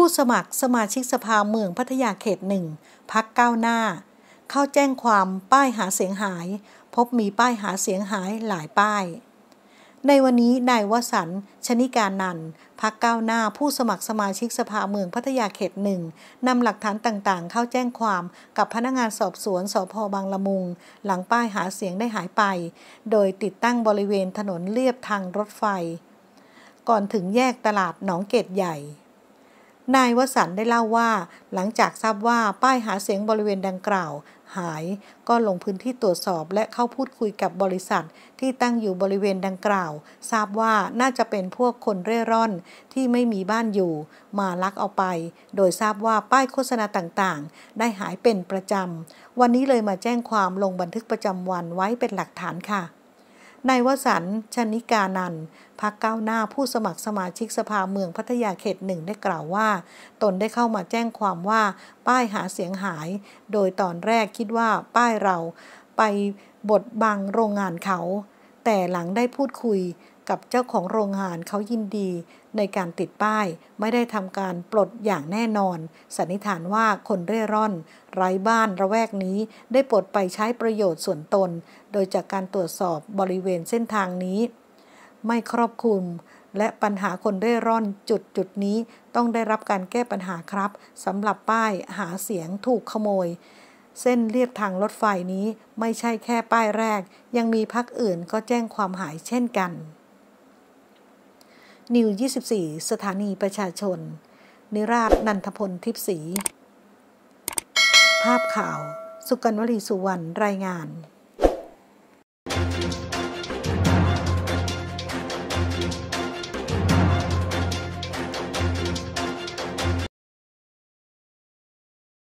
ผู้สมัครสมาชิกสภาเมืองพัทยาเขตหนึ่งพักก้าวหน้า เข้าแจ้งความป้ายหาเสียงหาย พบมีป้ายหาเสียงหายหลายป้าย ในวันนี้นายวสัน ชนิการนันพักก้าวหน้าผู้สมัครสมาชิกสภาเมืองพัทยาเขตหนึ่งนำหลักฐานต่างๆ เข้าแจ้งความกับพนักงานสอบสวนสพบางละมุง หลังป้ายหาเสียงได้หายไป โดยติดตั้งบริเวณถนนเลียบทางรถไฟ ก่อนถึงแยกตลาดหนองเกตใหญ่นายวสันได้เล่าว่า หลังจากทราบว่าป้ายหาเสียงบริเวณดังกล่าว หายก็ลงพื้นที่ตรวจสอบ และเข้าพูดคุยกับบริษัท ที่ตั้งอยู่บริเวณดังกล่าว ทราบว่าน่าจะเป็นพวกคนเร่ร่อนที่ไม่มีบ้านอยู่มาลักเอาไป โดยทราบว่าป้ายโฆษณาต่างๆ ได้หายเป็นประจำวันนี้เลยมาแจ้งความลงบันทึกประจำวันไว้เป็นหลักฐานค่ะนายวสันชนิกานัน พักก้าวหน้าผู้สมัครสมาชิกสภาเมืองพัทยาเขตหนึ่งได้กล่าวว่า ตนได้เข้ามาแจ้งความว่าป้ายหาเสียงหาย โดยตอนแรกคิดว่าป้ายเราไปบดบังโรงงานเขาแต่หลังได้พูดคุยกับเจ้าของโรงงานเขายินดีในการติดป้ายไม่ได้ทำการปลดอย่างแน่นอนสันนิษฐานว่าคนเร่ร่อน ไร้บ้านระแวกนี้ได้ปลดไปใช้ประโยชน์ส่วนตน โดยจากการตรวจสอบบริเวณเส้นทางนี้ ไม่ครอบคลุมและปัญหาคนเร่ร่อนจุดจุดนี้ต้องได้รับการแก้ปัญหาครับสำหรับป้ายหาเสียงถูกขโมยเส้นเรียบทางรถไฟนี้ไม่ใช่แค่ป้ายแรกยังมีพักอื่นก็แจ้งความหายเช่นกัน นิว 24 สถานีประชาชน นิราชนันทพลทิพสีภาพข่าว สุกันวลีสุวรรณ รายงาน